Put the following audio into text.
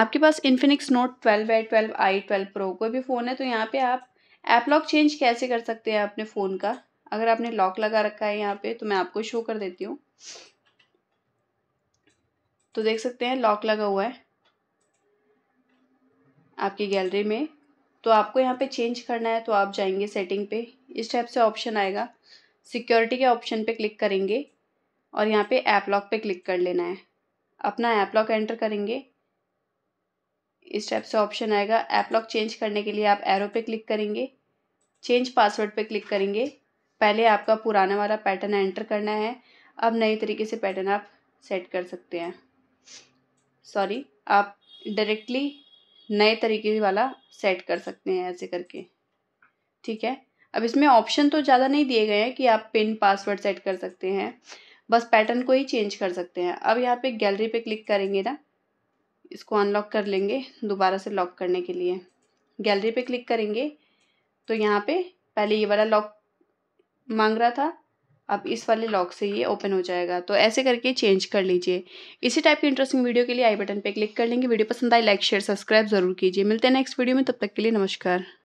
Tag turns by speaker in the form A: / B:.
A: आपके पास Infinix note twelve है ट्वेल्व आई ट्वेल्व प्रो कोई भी फ़ोन है तो यहाँ पे आप ऐप लॉक चेंज कैसे कर सकते हैं अपने फ़ोन का अगर आपने लॉक लगा रखा है यहाँ पे तो मैं आपको शो कर देती हूँ तो देख सकते हैं लॉक लगा हुआ है आपकी गैलरी में तो आपको यहाँ पे चेंज करना है तो आप जाएंगे सेटिंग पे इस टाइप से ऑप्शन आएगा सिक्योरिटी के ऑप्शन पे क्लिक करेंगे और यहाँ पे ऐप लॉक पे क्लिक कर लेना है अपना ऐप लॉक एंटर करेंगे इस टाइप से ऑप्शन आएगा ऐप लॉक चेंज करने के लिए आप एरो पे क्लिक करेंगे चेंज पासवर्ड पे क्लिक करेंगे पहले आपका पुराना वाला पैटर्न एंटर करना है अब नए तरीके से पैटर्न आप सेट कर सकते हैं सॉरी आप डायरेक्टली नए तरीके वाला सेट कर सकते हैं ऐसे करके ठीक है अब इसमें ऑप्शन तो ज़्यादा नहीं दिए गए हैं कि आप पिन पासवर्ड सेट कर सकते हैं बस पैटर्न को ही चेंज कर सकते हैं अब यहाँ पे गैलरी पे क्लिक करेंगे ना इसको अनलॉक कर लेंगे दोबारा से लॉक करने के लिए गैलरी पे क्लिक करेंगे तो यहाँ पे पहले ये वाला लॉक मांग रहा था अब इस वाले लॉक से ये ओपन हो जाएगा तो ऐसे करके चेंज कर लीजिए इसी टाइप की इंटरेस्टिंग वीडियो के लिए आई बटन पे क्लिक कर लेंगे वीडियो पसंद आए लाइक शेयर सब्सक्राइब जरूर कीजिए मिलते हैं नेक्स्ट वीडियो में तब तक के लिए नमस्कार